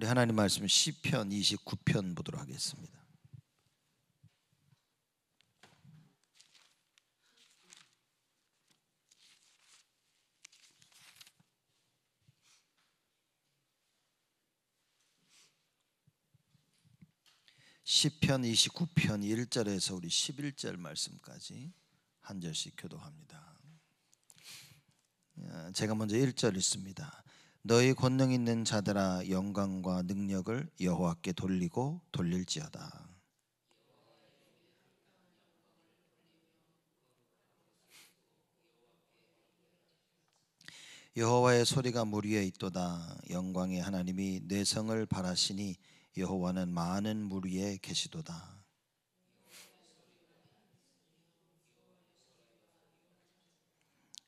우리 하나님 말씀 시편 29편 보도록 하겠습니다. 시편 29편 1절에서 우리 11절 말씀까지 한 절씩 교도합니다. 아, 제가 먼저 1절 읽습니다. 너희 권능 있는 자들아 영광과 능력을 여호와께 돌리고 돌릴지어다. 여호와의 소리가 물 위에 있도다. 영광의 하나님이 내 성을 바라시니 여호와는 많은 물 위에 계시도다.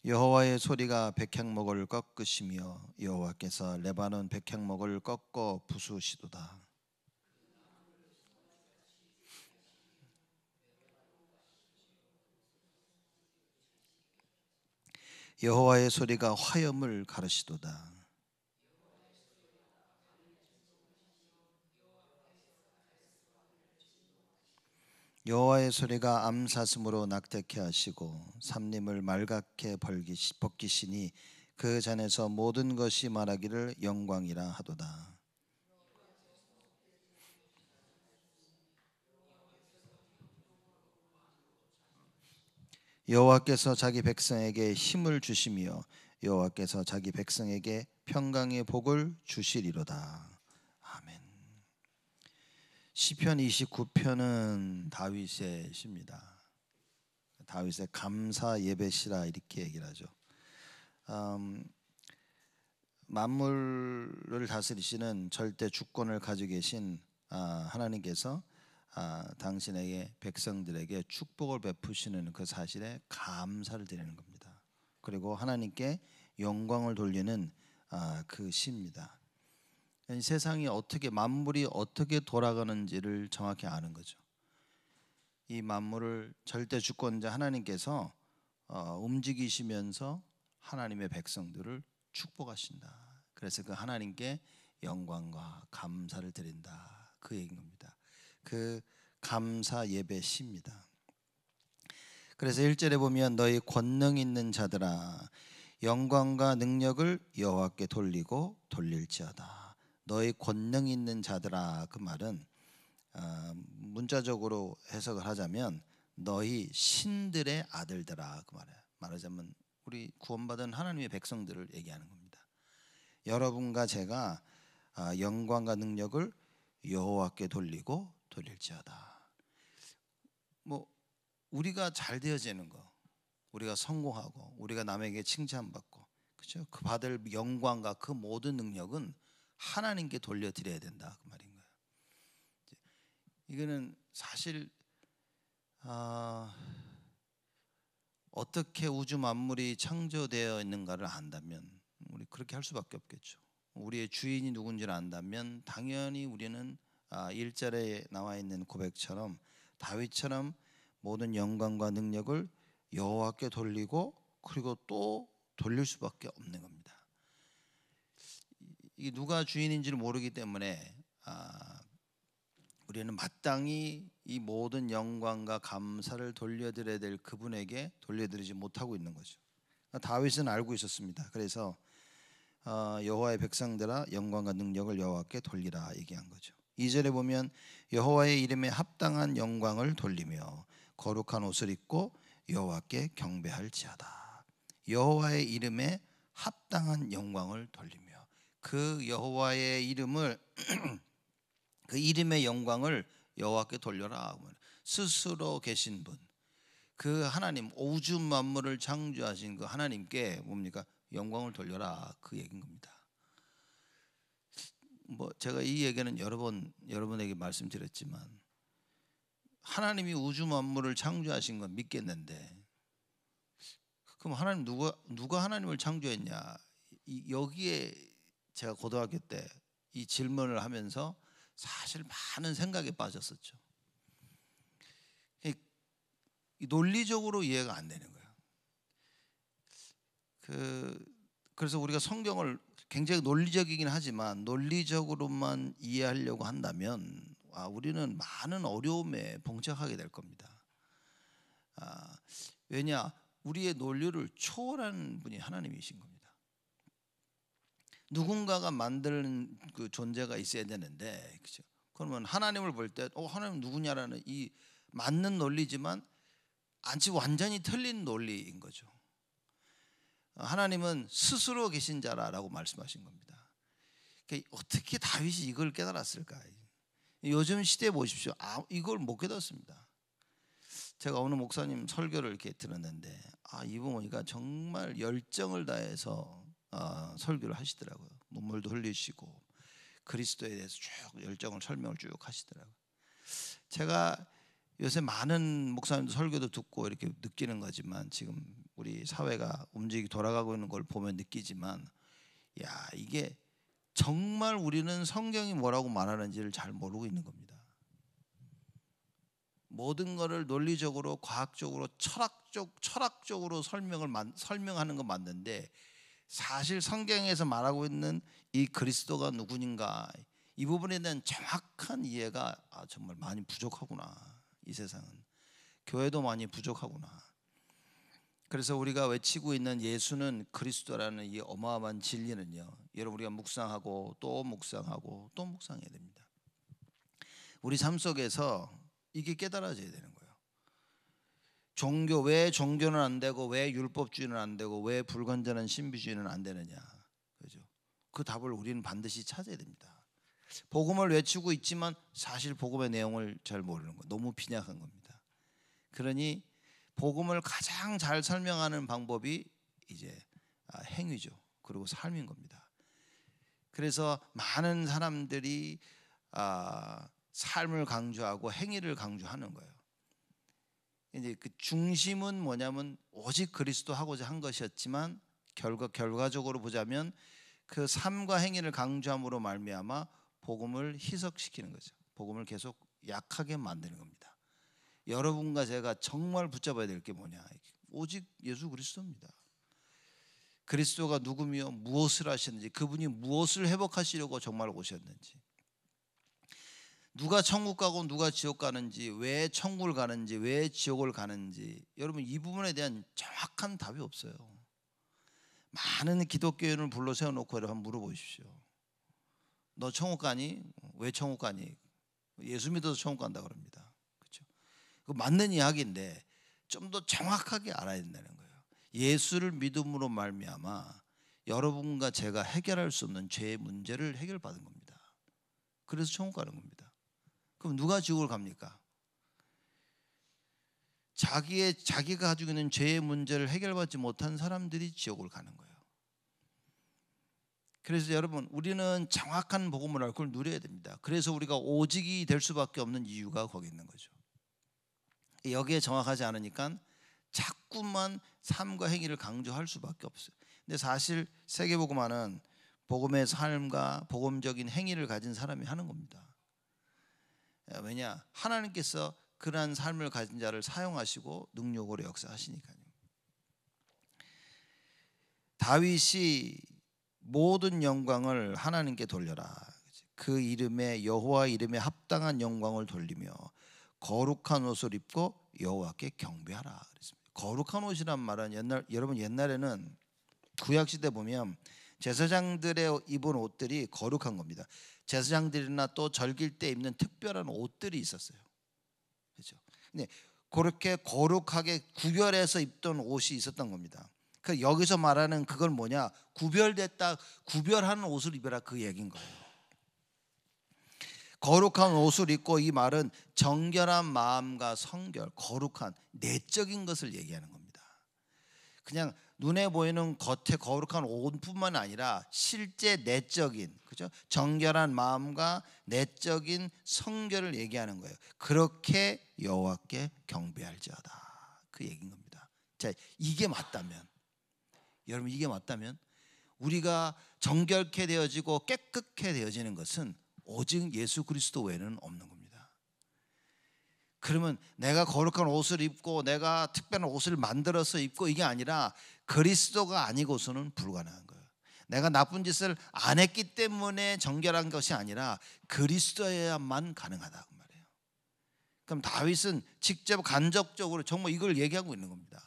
여호와의 소리가 백향목을 꺾으시며 여호와께서 레바논 백향목을 꺾어 부수시도다. 여호와의 소리가 화염을 가르시도다. 여호와의 소리가 암사슴으로 낙태케 하시고 삼림을 말갛게 벗기시니 그 잔에서 모든 것이 말하기를 영광이라 하도다. 여호와께서 자기 백성에게 힘을 주시며 여호와께서 자기 백성에게 평강의 복을 주시리로다. 시편 29편은 다윗의 시입니다. 다윗의 감사 예배시라 이렇게 얘기를 하죠. 음, 만물을 다스리시는 절대 주권을 가지고 계신 아, 하나님께서 아, 당신에게 백성들에게 축복을 베푸시는 그 사실에 감사를 드리는 겁니다. 그리고 하나님께 영광을 돌리는 아, 그 시입니다. 세상이 어떻게 만물이 어떻게 돌아가는지를 정확히 아는 거죠. 이 만물을 절대 주권자 하나님께서 어, 움직이시면서 하나님의 백성들을 축복하신다. 그래서 그 하나님께 영광과 감사를 드린다. 그얘기 겁니다. 그 감사 예배 시입니다. 그래서 일절에 보면 너희 권능 있는 자들아 영광과 능력을 여호와께 돌리고 돌릴지어다. 너의 권능 있는 자들아 그 말은 어, 문자적으로 해석을 하자면 너희 신들의 아들들아 그 말이야. 말하자면 우리 구원받은 하나님의 백성들을 얘기하는 겁니다. 여러분과 제가 아, 영광과 능력을 여호와께 돌리고 돌릴지어다. 뭐 우리가 잘 되어지는 거, 우리가 성공하고, 우리가 남에게 칭찬받고, 그죠? 그 받을 영광과 그 모든 능력은 하나님께 돌려드려야 된다 그 말인 거예요. 이거는 사실 아, 어떻게 우주 만물이 창조되어 있는가를 안다면 우리 그렇게 할 수밖에 없겠죠. 우리의 주인이 누군지를 안다면 당연히 우리는 아, 일절에 나와 있는 고백처럼 다윗처럼 모든 영광과 능력을 여호와께 돌리고 그리고 또 돌릴 수밖에 없는 겁니다. 이게 누가 주인인지를 모르기 때문에 아, 우리는 마땅히 이 모든 영광과 감사를 돌려드려야 될 그분에게 돌려드리지 못하고 있는 거죠. 그러니까 다윗은 알고 있었습니다. 그래서 어, 여호와의 백성들아 영광과 능력을 여호와께 돌리라 얘기한 거죠. 이절에 보면 여호와의 이름에 합당한 영광을 돌리며 거룩한 옷을 입고 여호와께 경배할지하다 여호와의 이름에 합당한 영광을 돌리며 그 여호와의 이름을 그 이름의 영광을 여호와께 돌려라. 스스로 계신 분, 그 하나님 우주 만물을 창조하신 그 하나님께 뭡니까 영광을 돌려라 그 얘긴 겁니다. 뭐 제가 이 얘기는 여러 번 여러분에게 말씀드렸지만 하나님이 우주 만물을 창조하신 건 믿겠는데 그럼 하나님 누가 누가 하나님을 창조했냐 이, 여기에 제가 고등학교 때 이 질문을 하면서 사실 많은 생각에 빠졌었죠. 논리적으로 이해가 안 되는 거예요. 그 그래서 우리가 성경을 굉장히 논리적이긴 하지만 논리적으로만 이해하려고 한다면 아, 우리는 많은 어려움에 봉착하게 될 겁니다. 아, 왜냐 우리의 논리를 초월한 분이 하나님이신 겁니다. 누군가가 만드는 그 존재가 있어야 되는데 그죠? 그러면 하나님을 볼때 어, 하나님 누구냐라는 이 맞는 논리지만 안치 완전히 틀린 논리인 거죠. 하나님은 스스로 계신 자라라고 말씀하신 겁니다. 그러니까 어떻게 다윗이 이걸 깨달았을까? 요즘 시대 보십시오. 아, 이걸 못 깨닫습니다. 제가 어느 목사님 설교를 이렇게 들었는데 아 이분 보니까 정말 열정을 다해서 어, 설교를 하시더라고요. 눈물도 흘리시고 그리스도에 대해서 쭉 열정을 설명을 쭉 하시더라고요. 제가 요새 많은 목사님 설교도 듣고 이렇게 느끼는 거지만 지금 우리 사회가 움직이 돌아가고 있는 걸 보면 느끼지만 야 이게 정말 우리는 성경이 뭐라고 말하는지를 잘 모르고 있는 겁니다. 모든 것을 논리적으로 과학적으로 철학적 철학적으로 설명을 설명하는 건 맞는데 사실 성경에서 말하고 있는 이 그리스도가 누구인가 이 부분에 대한 정확한 이해가 아, 정말 많이 부족하구나 이 세상은 교회도 많이 부족하구나 그래서 우리가 외치고 있는 예수는 그리스도라는 이 어마어마한 진리는요 여러분 우리가 묵상하고 또 묵상하고 또 묵상해야 됩니다 우리 삶 속에서 이게 깨달아져야 되는 거예요 종교 왜 종교는 안 되고 왜 율법주의는 안 되고 왜 불건전한 신비주의는 안 되느냐 그죠? 그 답을 우리는 반드시 찾아야 됩니다. 복음을 외치고 있지만 사실 복음의 내용을 잘 모르는 거 너무 빈약한 겁니다. 그러니 복음을 가장 잘 설명하는 방법이 이제 아, 행위죠. 그리고 삶인 겁니다. 그래서 많은 사람들이 아, 삶을 강조하고 행위를 강조하는 거예요. 이제 그 중심은 뭐냐면 오직 그리스도 하고자 한 것이었지만 결과 결과적으로 보자면 그 삶과 행위를 강조함으로 말미암아 복음을 희석시키는 거죠. 복음을 계속 약하게 만드는 겁니다. 여러분과 제가 정말 붙잡아야 될 게 뭐냐? 오직 예수 그리스도입니다. 그리스도가 누구며 무엇을 하셨는지 그분이 무엇을 회복하시려고 정말 오셨는지 누가 천국 가고 누가 지옥 가는지 왜 천국을 가는지 왜 지옥을 가는지 여러분 이 부분에 대한 정확한 답이 없어요. 많은 기독교인을 불러 세워놓고 한번 물어보십시오. 너 천국 가니? 왜 천국 가니? 예수 믿어서 천국 간다 그럽니다. 그렇죠? 그 맞는 이야기인데 좀 더 정확하게 알아야 된다는 거예요. 예수를 믿음으로 말미암아 여러분과 제가 해결할 수 없는 죄의 문제를 해결받은 겁니다. 그래서 천국 가는 겁니다. 그럼 누가 지옥을 갑니까? 자기의 자기가 가지고 있는 죄의 문제를 해결받지 못한 사람들이 지옥을 가는 거예요. 그래서 여러분 우리는 정확한 복음을 알고 누려야 됩니다. 그래서 우리가 오직이 될 수밖에 없는 이유가 거기 있는 거죠. 여기에 정확하지 않으니까 자꾸만 삶과 행위를 강조할 수밖에 없어요. 근데 사실 세계복음화는 복음의 삶과 복음적인 행위를 가진 사람이 하는 겁니다. 어, 왜냐 하나님께서 그러한 삶을 가진 자를 사용하시고 능력으로 역사하시니까요. 다윗이 모든 영광을 하나님께 돌려라. 그 이름에 여호와 이름에 합당한 영광을 돌리며 거룩한 옷을 입고 여호와께 경배하라. 그랬습니다. 거룩한 옷이란 말은 옛날 여러분 옛날에는 구약 시대 보면 제사장들의 입은 옷들이 거룩한 겁니다. 제사장들이나 또 절길 때 입는 특별한 옷들이 있었어요. 그렇죠? 근데 그렇게 거룩하게 구별해서 입던 옷이 있었던 겁니다. 그 여기서 말하는 그걸 뭐냐? 구별됐다, 구별하는 옷을 입어라 그 얘긴 거예요. 거룩한 옷을 입고 이 말은 정결한 마음과 성결, 거룩한 내적인 것을 얘기하는 겁니다. 그냥 눈에 보이는 겉에 거룩한 옷뿐만 아니라 실제 내적인 그죠? 정결한 마음과 내적인 성결을 얘기하는 거예요. 그렇게 여호와께 경배할지어다. 그 얘기인 겁니다. 자, 이게 맞다면 여러분 이게 맞다면 우리가 정결케 되어지고 깨끗케 되어지는 것은 오직 예수 그리스도 외에는 없는 겁니다. 그러면 내가 거룩한 옷을 입고 내가 특별한 옷을 만들어서 입고 이게 아니라 그리스도가 아니고서는 불가능한 거예요. 내가 나쁜 짓을 안 했기 때문에 정결한 것이 아니라 그리스도에야만 가능하다고 말해요. 그럼 다윗은 직접 간접적으로 정말 이걸 얘기하고 있는 겁니다.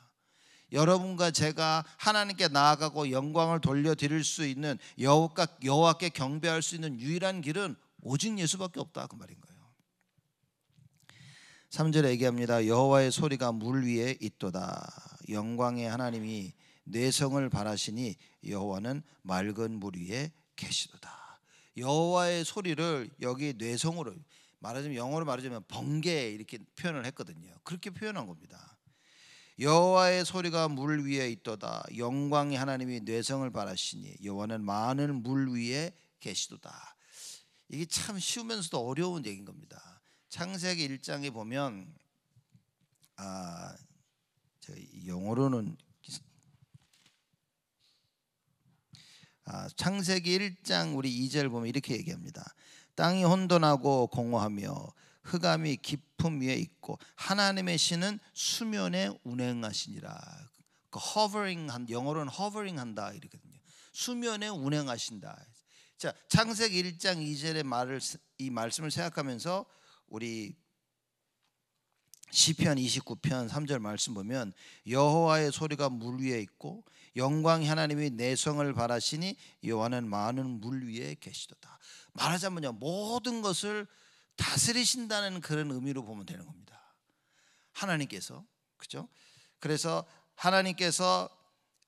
여러분과 제가 하나님께 나아가고 영광을 돌려드릴 수 있는 여호와께 경배할 수 있는 유일한 길은 오직 예수밖에 없다 그 말인 거예요. 3절에 얘기합니다. 여호와의 소리가 물 위에 있도다. 영광의 하나님이 내성을 바라시니 여호와는 맑은 물 위에 계시도다. 여호와의 소리를 여기 뇌성으로 말하자면 영어로 말하자면 번개 이렇게 표현을 했거든요. 그렇게 표현한 겁니다. 여호와의 소리가 물 위에 있도다. 영광이 하나님이 뇌성을 바라시니 여호와는 많은 물 위에 계시도다. 이게 참 쉬우면서도 어려운 얘기 겁니다. 창세기 1장에 보면 아, 저가 영어로는 아, 창세기 1장 우리 2절 보면 이렇게 얘기합니다. 땅이 혼돈하고 공허하며 흑암이 깊음 위에 있고 하나님의 신은 수면에 운행하시니라. 그 hovering 한 영어로는 hovering 한다 이러거든요. 수면에 운행하신다. 자, 창세기 1장 2절의 말을 이 말씀을 생각하면서 우리 시편 29편 3절 말씀 보면 여호와의 소리가 물 위에 있고 영광 하나님이 내성을 바라시니 여호와는 많은 물 위에 계시도다. 말하자면요. 모든 것을 다스리신다는 그런 의미로 보면 되는 겁니다. 하나님께서 그죠? 그래서 하나님께서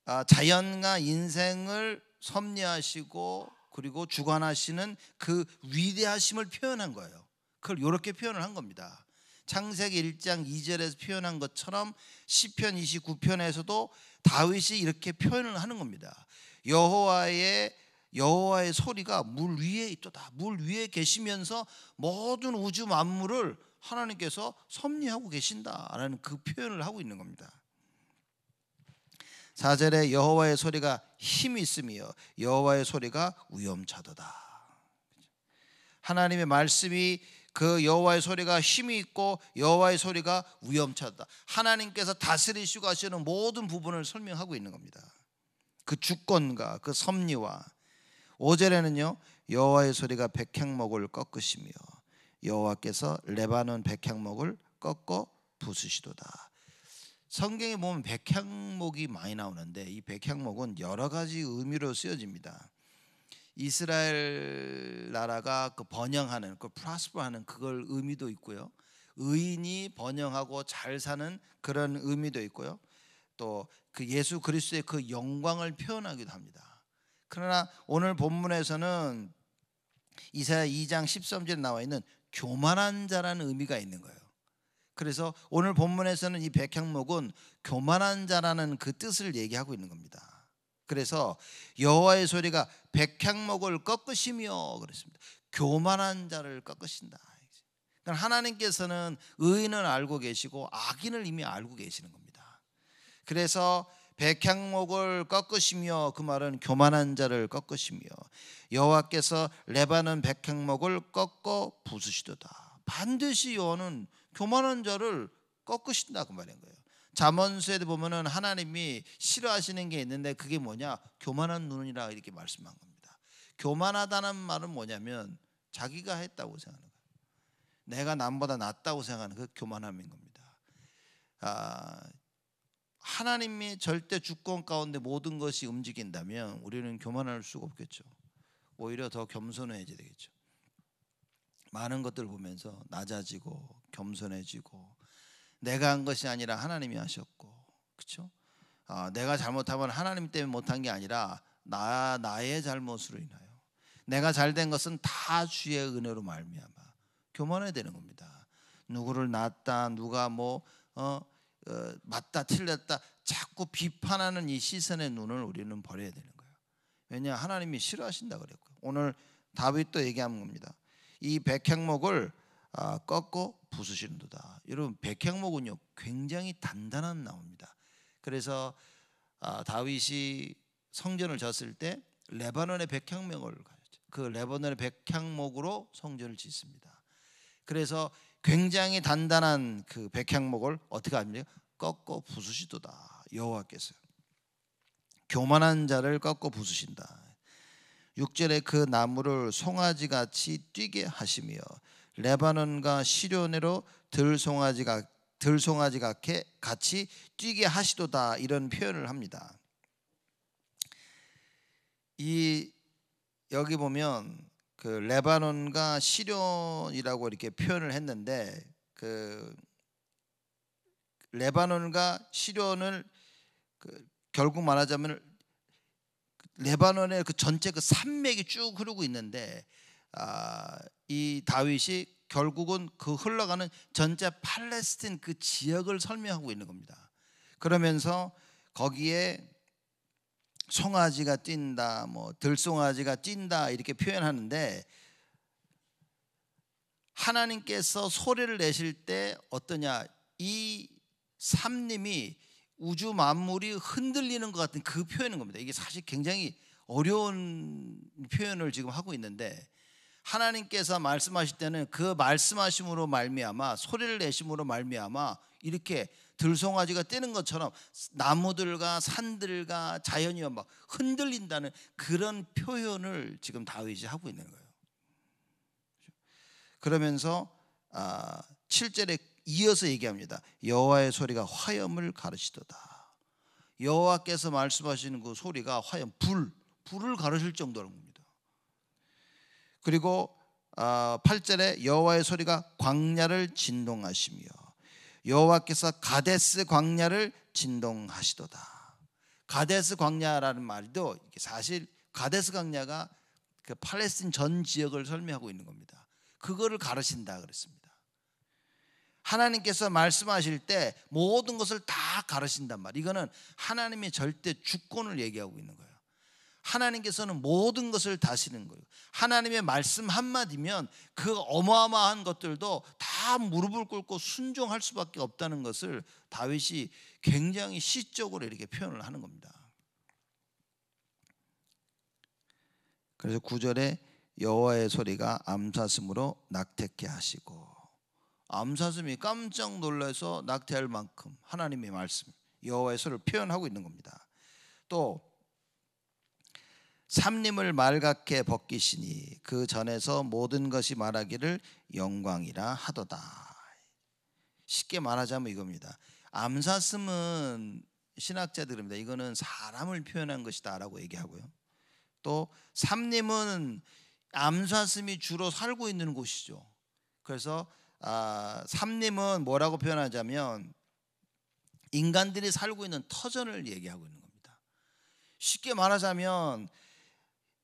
아, 자연과 인생을 섭리하시고 그리고 주관하시는 그 위대하심을 표현한 거예요. 그걸 이렇게 표현을 한 겁니다. 창세기 1장 2절에서 표현한 것처럼 시편 29편에서도 다윗이 이렇게 표현을 하는 겁니다. 여호와의 여호와의 소리가 물 위에 있도다. 물 위에 계시면서 모든 우주 만물을 하나님께서 섭리하고 계신다라는 그 표현을 하고 있는 겁니다. 4절에 여호와의 소리가 힘이 있으며 여호와의 소리가 위엄차도다. 하나님의 말씀이 그 여호와의 소리가 힘이 있고 여호와의 소리가 위험차다. 하나님께서 다스리시고 하시는 모든 부분을 설명하고 있는 겁니다. 그 주권과 그 섭리와 오절에는요 여호와의 소리가 백향목을 꺾으시며 여호와께서 레바논 백향목을 꺾어 부수시도다. 성경에 보면 백향목이 많이 나오는데 이 백향목은 여러 가지 의미로 쓰여집니다. 이스라엘 나라가 그 번영하는 그 프로스퍼하는 그걸 의미도 있고요. 의인이 번영하고 잘 사는 그런 의미도 있고요. 또 그 예수 그리스도의 그 영광을 표현하기도 합니다. 그러나 오늘 본문에서는 이사야 2장 13절에 나와 있는 교만한 자라는 의미가 있는 거예요. 그래서 오늘 본문에서는 이 백향목은 교만한 자라는 그 뜻을 얘기하고 있는 겁니다. 그래서 여호와의 소리가 백향목을 꺾으시며 그랬습니다. 교만한 자를 꺾으신다. 그러니까 하나님께서는 의인을 알고 계시고 악인을 이미 알고 계시는 겁니다. 그래서 백향목을 꺾으시며 그 말은 교만한 자를 꺾으시며 여호와께서 레바는 백향목을 꺾어 부수시도다. 반드시 여호는 교만한 자를 꺾으신다 그 말인 거예요. 자언서에 보면은 하나님이 싫어하시는 게 있는데 그게 뭐냐? 교만한 눈이라 이렇게 말씀한 겁니다. 교만하다는 말은 뭐냐면 자기가 했다고 생각하는 거예요. 내가 남보다 낫다고 생각하는 그 교만함인 겁니다. 아, 하나님이 절대 주권 가운데 모든 것이 움직인다면 우리는 교만할 수가 없겠죠. 오히려 더 겸손해져야 되겠죠. 많은 것들 보면서 낮아지고 겸손해지고 내가 한 것이 아니라 하나님이 하셨고 그렇죠? 아, 내가 잘못하면 하나님 때문에 못한 게 아니라 나 나의 잘못으로 인하여 내가 잘 된 것은 다 주의 은혜로 말미암아 교만해야 되는 겁니다. 누구를 낳았다 누가 뭐 어, 어, 맞다 틀렸다 자꾸 비판하는 이 시선의 눈을 우리는 버려야 되는 거예요. 왜냐 하나님이 싫어하신다 그랬고 오늘 다윗도 얘기한 겁니다. 이 백향목을 어, 아, 꺾고 부수시는도다. 여러분 백향목은요 굉장히 단단한 나무입니다. 그래서 아, 다윗이 성전을 졌을 때 레바논의 백향목을 가졌죠. 그 레바논의 백향목으로 성전을 짓습니다. 그래서 굉장히 단단한 그 백향목을 어떻게 합니까? 꺾어 부수시도다. 여호와께서 교만한 자를 꺾어 부수신다. 육절에그 나무를 송아지같이 뛰게 하시며 레바논과 시련으로 들송아지가 들송아지 같이 뛰게 하시도다 이런 표현을 합니다. 이 여기 보면 그 레바논과 시련이라고 이렇게 표현을 했는데 그 레바논과 시련을 그 결국 말하자면 레바논의 그 전체 그 산맥이 쭉 흐르고 있는데 아, 이 다윗이 결국은 그 흘러가는 전체 팔레스틴 그 지역을 설명하고 있는 겁니다. 그러면서 거기에 송아지가 뛴다, 뭐 들송아지가 뛴다 이렇게 표현하는데 하나님께서 소리를 내실 때 어떠냐 이 삼림이 우주 만물이 흔들리는 것 같은 그 표현인 겁니다. 이게 사실 굉장히 어려운 표현을 지금 하고 있는데 하나님께서 말씀하실 때는 그 말씀하심으로 말미암아 소리를 내심으로 말미암아 이렇게 들송아지가 떼는 것처럼 나무들과 산들과 자연이 막 흔들린다는 그런 표현을 지금 다윗이 하고 있는 거예요. 그러면서 아, 7절에 이어서 얘기합니다. 여호와의 소리가 화염을 가르치도다. 여호와께서 말씀하시는 그 소리가 화염 불 불을 가르칠 정도로 그리고 8절에 어, 여호와의 소리가 광야를 진동하시며 여호와께서 가데스 광야를 진동하시도다. 가데스 광야라는 말도 사실 가데스 광야가 그 팔레스틴 전 지역을 설명하고 있는 겁니다. 그거를 가르신다 그랬습니다. 하나님께서 말씀하실 때 모든 것을 다가르신단 말. 이거는 하나님의 절대 주권을 얘기하고 있는 거예요. 하나님께서는 모든 것을 다스리는 거예요. 하나님의 말씀 한마디면 그 어마어마한 것들도 다 무릎을 꿇고 순종할 수밖에 없다는 것을 다윗이 굉장히 시적으로 이렇게 표현을 하는 겁니다. 그래서 구절에 여호와의 소리가 암사슴으로 낙태케 하시고 암사슴이 깜짝 놀라서 낙태할 만큼 하나님의 말씀 여호와의 소리를 표현하고 있는 겁니다. 또 삼림을 말갛게 벗기시니 그 전에서 모든 것이 말하기를 영광이라 하도다. 쉽게 말하자면 이겁니다. 암사슴은 신학자들입니다. 이거는 사람을 표현한 것이다라고 얘기하고요. 또 삼림은 암사슴이 주로 살고 있는 곳이죠. 그래서 아, 삼림은 뭐라고 표현하자면 인간들이 살고 있는 터전을 얘기하고 있는 겁니다. 쉽게 말하자면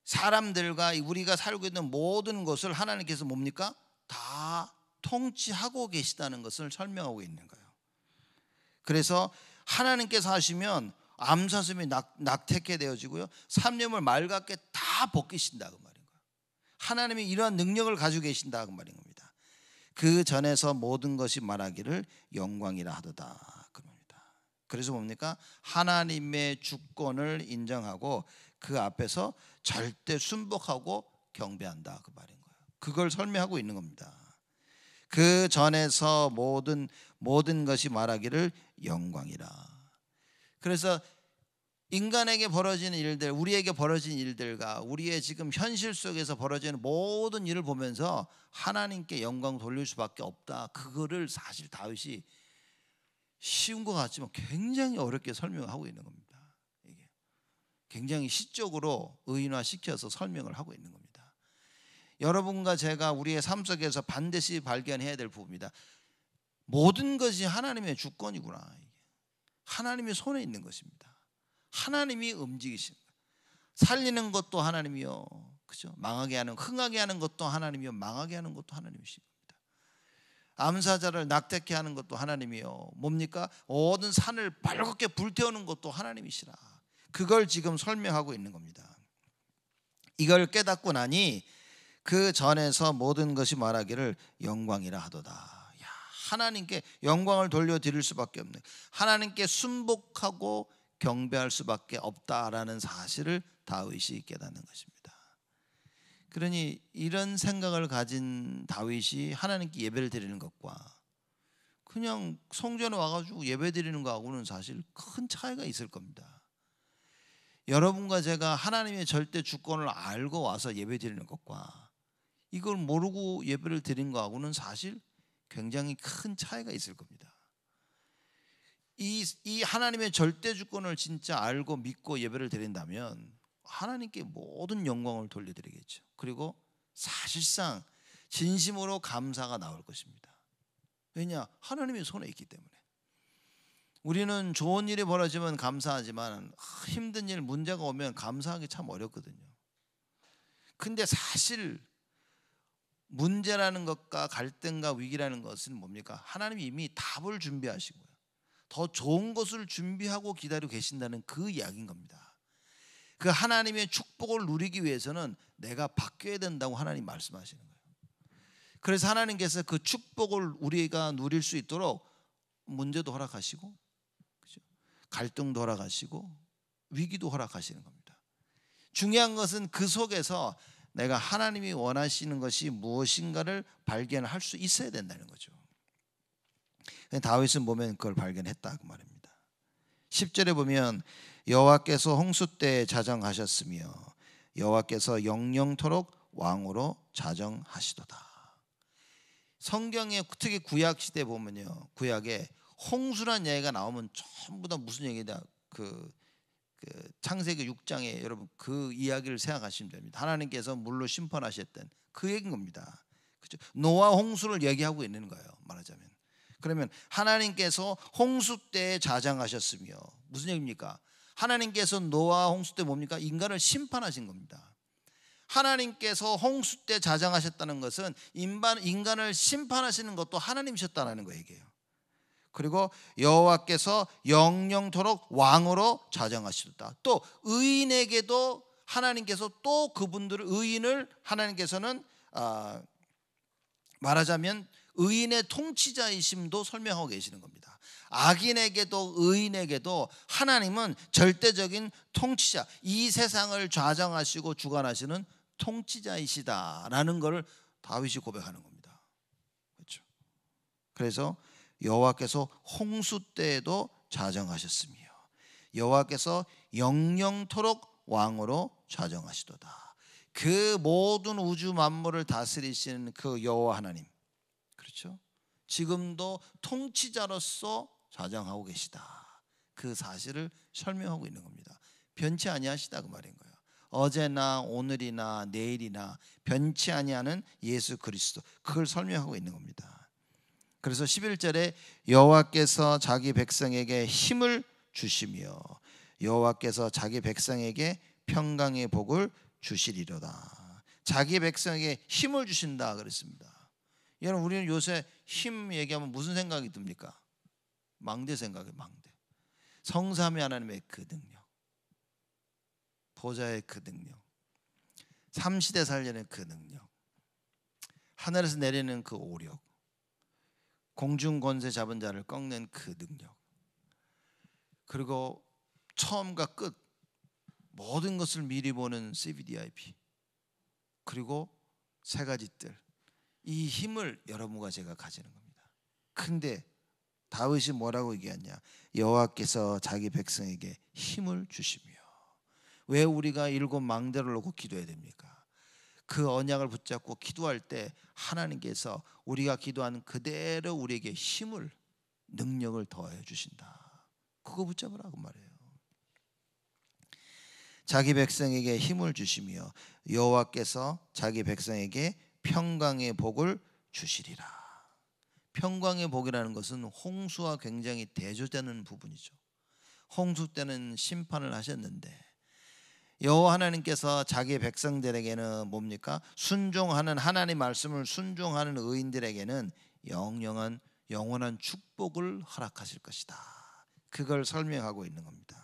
사람들과 우리가 살고 있는 모든 것을 하나님께서 뭡니까? 다 통치하고 계시다는 것을 설명하고 있는 거예요. 그래서 하나님께서 하시면 암사슴이 낙, 택해 되어지고요. 삼념을 맑게 다 벗기신다 그 말인 거예요. 하나님이 이러한 능력을 가지고 계신다 그 말인 겁니다. 그 전에서 모든 것이 말하기를 영광이라 하도다 그럽니다. 그래서 뭡니까? 하나님의 주권을 인정하고 그 앞에서 절대 순복하고 경배한다 그 말인 거예요. 그걸 설명하고 있는 겁니다. 그 전에서 모든 모든 것이 말하기를 영광이라. 그래서 인간에게 벌어지는 일들, 우리에게 벌어진 일들과 우리의 지금 현실 속에서 벌어지는 모든 일을 보면서 하나님께 영광 돌릴 수밖에 없다. 그거를 사실 다윗이 쉬운 것 같지만 굉장히 어렵게 설명하고 있는 겁니다. 굉장히 시적으로 의인화시켜서 설명을 하고 있는 겁니다. 여러분과 제가 우리의 삶 속에서 반드시 발견해야 될 부분입니다. 모든 것이 하나님의 주권이구나. 하나님의 손에 있는 것입니다. 하나님이 움직이신 것. 살리는 것도 하나님이요. 그죠? 망하게 하는 흥하게 하는 것도 하나님이요. 망하게 하는 것도 하나님이신 니다 암사자를 낙태케 하는 것도 하나님이요. 뭡니까? 모든 산을 발갛게 불태우는 것도 하나님이시라. 그걸 지금 설명하고 있는 겁니다. 이걸 깨닫고 나니 그 전에서 모든 것이 말하기를 영광이라 하도다. 야, 하나님께 영광을 돌려드릴 수밖에 없네. 하나님께 순복하고 경배할 수밖에 없다라는 사실을 다윗이 깨닫는 것입니다. 그러니 이런 생각을 가진 다윗이 하나님께 예배를 드리는 것과 그냥 성전에 와가지고 예배 드리는 거하고는 사실 큰 차이가 있을 겁니다. 여러분과 제가 하나님의 절대 주권을 알고 와서 예배 드리는 것과 이걸 모르고 예배를 드린 것하고는 사실 굉장히 큰 차이가 있을 겁니다. 이, 이 하나님의 절대 주권을 진짜 알고 믿고 예배를 드린다면 하나님께 모든 영광을 돌려드리겠죠. 그리고 사실상 진심으로 감사가 나올 것입니다. 왜냐? 하나님의 손에 있기 때문에. 우리는 좋은 일이 벌어지면 감사하지만 아, 힘든 일, 문제가 오면 감사하기 참 어렵거든요. 근데 사실 문제라는 것과 갈등과 위기라는 것은 뭡니까? 하나님이 이미 답을 준비하시고요. 더 좋은 것을 준비하고 기다리고 계신다는 그 이야기인 겁니다. 그 하나님의 축복을 누리기 위해서는 내가 바뀌어야 된다고 하나님 말씀하시는 거예요. 그래서 하나님께서 그 축복을 우리가 누릴 수 있도록 문제도 허락하시고 갈등도 허락하시고 위기도 허락하시는 겁니다. 중요한 것은 그 속에서 내가 하나님이 원하시는 것이 무엇인가를 발견할 수 있어야 된다는 거죠. 다윗은 보면 그걸 발견했다 그 말입니다. 10절에 보면 여호와께서 홍수 때 자정하셨으며 여호와께서 영영토록 왕으로 자정하시도다. 성경에 특히 구약 시대 보면요. 구약에 홍수란 얘기가 나오면 전부 다 무슨 얘기냐 그, 그 창세기 6장에 여러분 그 이야기를 생각하시면 됩니다. 하나님께서 물로 심판하셨던 그 얘기인 겁니다. 그죠? 노아 홍수를 얘기하고 있는 거예요. 말하자면 그러면 하나님께서 홍수 때 자장하셨으며 무슨 얘기입니까? 하나님께서 노아 홍수 때 뭡니까? 인간을 심판하신 겁니다. 하나님께서 홍수 때 자장하셨다는 것은 인간, 을 심판하시는 것도 하나님이셨다는 거 얘기예요. 그리고 여호와께서 영영토록 왕으로 자정하시도다. 또 의인에게도 하나님께서 또 그분들을 의인을 하나님께서는 아, 말하자면 의인의 통치자이심도 설명하고 계시는 겁니다. 악인에게도 의인에게도 하나님은 절대적인 통치자, 이 세상을 좌정하시고 주관하시는 통치자이시다라는 것을 다윗이 고백하는 겁니다. 그렇죠? 그래서 여호와께서 홍수 때에도 좌정하셨으며 여호와께서 영영토록 왕으로 좌정하시도다그 모든 우주 만물을 다스리시는 그 여호와 하나님. 그렇죠? 지금도 통치자로서 좌정하고 계시다. 그 사실을 설명하고 있는 겁니다. 변치 아니하시다 그 말인 거예요. 어제나 오늘이나 내일이나 변치 아니하는 예수 그리스도 그걸 설명하고 있는 겁니다. 그래서 11절에 여호와께서 자기 백성에게 힘을 주시며 여호와께서 자기 백성에게 평강의 복을 주시리로다. 자기 백성에게 힘을 주신다 그랬습니다. 여러분 우리는 요새 힘 얘기하면 무슨 생각이 듭니까? 망대 생각이 망대. 성삼위 하나님의 그 능력. 보좌의 그 능력. 삼시대 살려는 그 능력. 하늘에서 내리는 그 오력. 공중 권세 잡은 자를 꺾는 그 능력. 그리고 처음과 끝 모든 것을 미리 보는 CBDIP. 그리고 세 가지 뜰. 이 힘을 여러분과 제가 가지는 겁니다. 근데 다윗이 뭐라고 얘기하냐? 여호와께서 자기 백성에게 힘을 주시며 왜 우리가 일곱 망대를 놓고 기도해야 됩니까? 그 언약을 붙잡고 기도할 때 하나님께서 우리가 기도한 그대로 우리에게 힘을 능력을 더해 주신다. 그거 붙잡으라고 말해요. 자기 백성에게 힘을 주시며 여호와께서 자기 백성에게 평강의 복을 주시리라. 평강의 복이라는 것은 홍수와 굉장히 대조되는 부분이죠. 홍수 때는 심판을 하셨는데 여호와 하나님께서 자기 백성들에게는 뭡니까? 순종하는 하나님 말씀을 순종하는 의인들에게는 영영한 영원한 축복을 허락하실 것이다. 그걸 설명하고 있는 겁니다.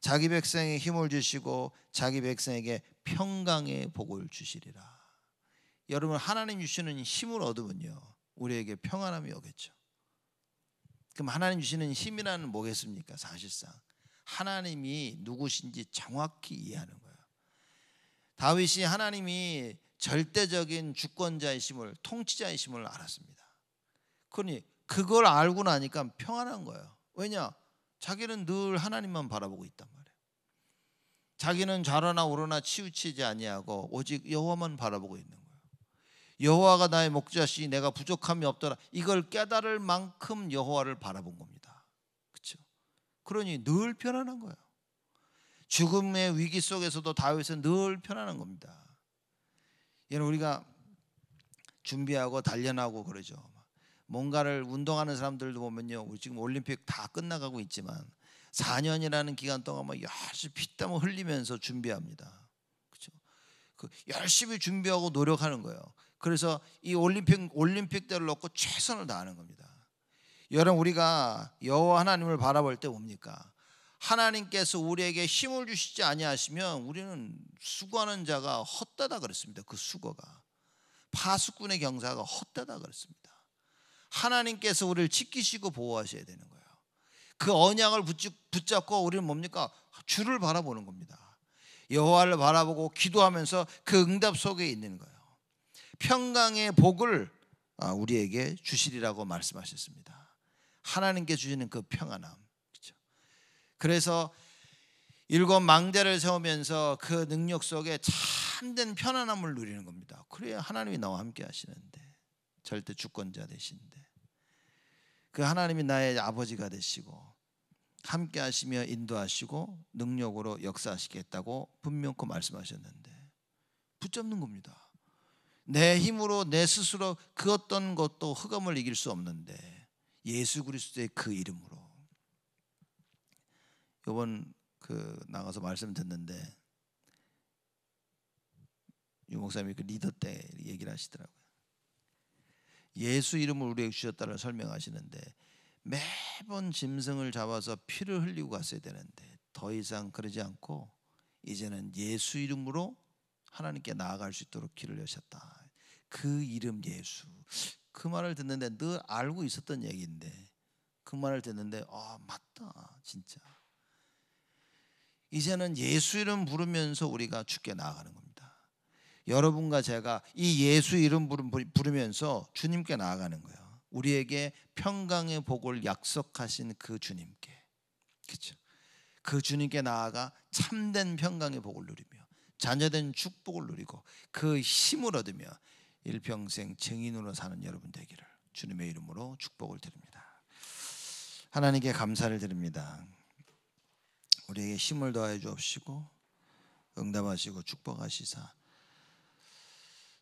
자기 백성에 힘을 주시고 자기 백성에게 평강의 복을 주시리라. 여러분 하나님 주시는 힘을 얻으면요. 우리에게 평안함이 오겠죠. 그럼 하나님 주시는 힘이라는 뭐겠습니까? 사실상 하나님이 누구신지 정확히 이해하는 거예요. 다윗이 하나님이 절대적인 주권자이심을 통치자이심을 알았습니다. 그러니 그걸 알고 나니까 평안한 거예요. 왜냐? 자기는 늘 하나님만 바라보고 있단 말이에요. 자기는 좌로나 오로나 치우치지 아니하고 오직 여호와만 바라보고 있는 거예요. 여호와가 나의 목자시 내가 부족함이 없더라. 이걸 깨달을 만큼 여호와를 바라본 겁니다. 그러니 늘 편안한 거예요. 죽음의 위기 속에서도 다윗은 늘 편안한 겁니다. 여러 우리가 준비하고 단련하고 그러죠. 뭔가를 운동하는 사람들도 보면요. 우리 지금 올림픽 다 끝나가고 있지만 4년이라는 기간 동안 막 뭐 열심히 피땀을 흘리면서 준비합니다. 그 열심히 준비하고 노력하는 거예요. 그래서 이 올림픽 올림픽대로 놓고 최선을 다하는 겁니다. 여러분 우리가 여호와 하나님을 바라볼 때 뭡니까? 하나님께서 우리에게 힘을 주시지 아니하시면 우리는 수고하는 자가 헛되다 그랬습니다. 그 수고가 파수꾼의 경사가 헛되다 그랬습니다. 하나님께서 우리를 지키시고 보호하셔야 되는 거예요. 그 언약을 붙잡고 우리는 뭡니까? 주를 바라보는 겁니다. 여호와를 바라보고 기도하면서 그 응답 속에 있는 거예요. 평강의 복을 아, 우리에게 주시리라고 말씀하셨습니다. 하나님께 주시는 그 평안함. 그렇죠? 그래서 일곱 망대를 세우면서 그 능력 속에 참된 편안함을 누리는 겁니다. 그래야 하나님이 나와 함께 하시는데 절대 주권자 되신데 그 하나님이 나의 아버지가 되시고 함께 하시며 인도하시고 능력으로 역사하시겠다고 분명코 말씀하셨는데 붙잡는 겁니다. 내 힘으로 내 스스로 그 어떤 것도 흑암을 이길 수 없는데 예수 그리스도의 그 이름으로. 이번 그 나가서 말씀 듣는데 유목사님이 그 리더 때 얘기를 하시더라고요. 예수 이름을 우리에게 주셨다를 설명하시는데 매번 짐승을 잡아서 피를 흘리고 갔어야 되는데 더 이상 그러지 않고 이제는 예수 이름으로 하나님께 나아갈 수 있도록 길을 여셨다. 그 이름 예수. 그 말을 듣는데 늘 알고 있었던 얘기인데 그 말을 듣는데 아 맞다 진짜 이제는 예수 이름 부르면서 우리가 죽게 나아가는 겁니다. 여러분과 제가 이 예수 이름 부르면서 주님께 나아가는 거예요. 우리에게 평강의 복을 약속하신 그 주님께. 그렇그 주님께 나아가 참된 평강의 복을 누리며 자녀된 축복을 누리고 그 힘을 얻으며 일평생 증인으로 사는 여러분 되기를 주님의 이름으로 축복을 드립니다. 하나님께 감사를 드립니다. 우리에게 힘을 더하여 주옵시고 응답하시고 축복하시사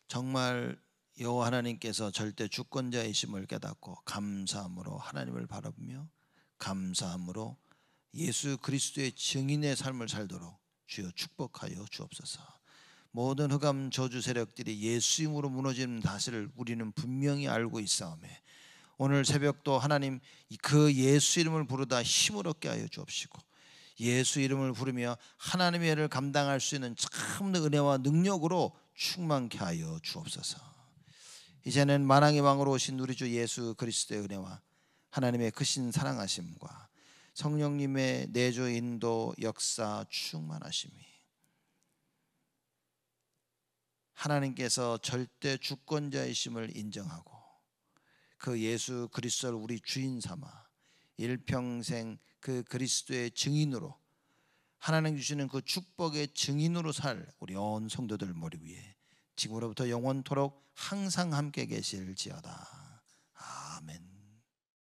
정말 여호와 하나님께서 절대 주권자이심을 깨닫고 감사함으로 하나님을 바라보며 감사함으로 예수 그리스도의 증인의 삶을 살도록 주여 축복하여 주옵소서. 모든 흑암 저주 세력들이 예수 임으로 무너지는 다스를 우리는 분명히 알고 있사오매 오늘 새벽도 하나님 그 예수 이름을 부르다 힘을 얻게 하여 주옵시고 예수 이름을 부르며 하나님의 일을 감당할 수 있는 참 은혜와 능력으로 충만케 하여 주옵소서. 이제는 만왕의 왕으로 오신 우리 주 예수 그리스도의 은혜와 하나님의 크신 사랑하심과 성령님의 내조 인도 역사 충만하심이 하나님께서 절대 주권자이심을 인정하고 그 예수 그리스도를 우리 주인 삼아 일평생 그 그리스도의 증인으로 하나님 주시는 그 축복의 증인으로 살 우리 온 성도들 머리 위에 지금으로부터 영원토록 항상 함께 계실지어다. 아멘.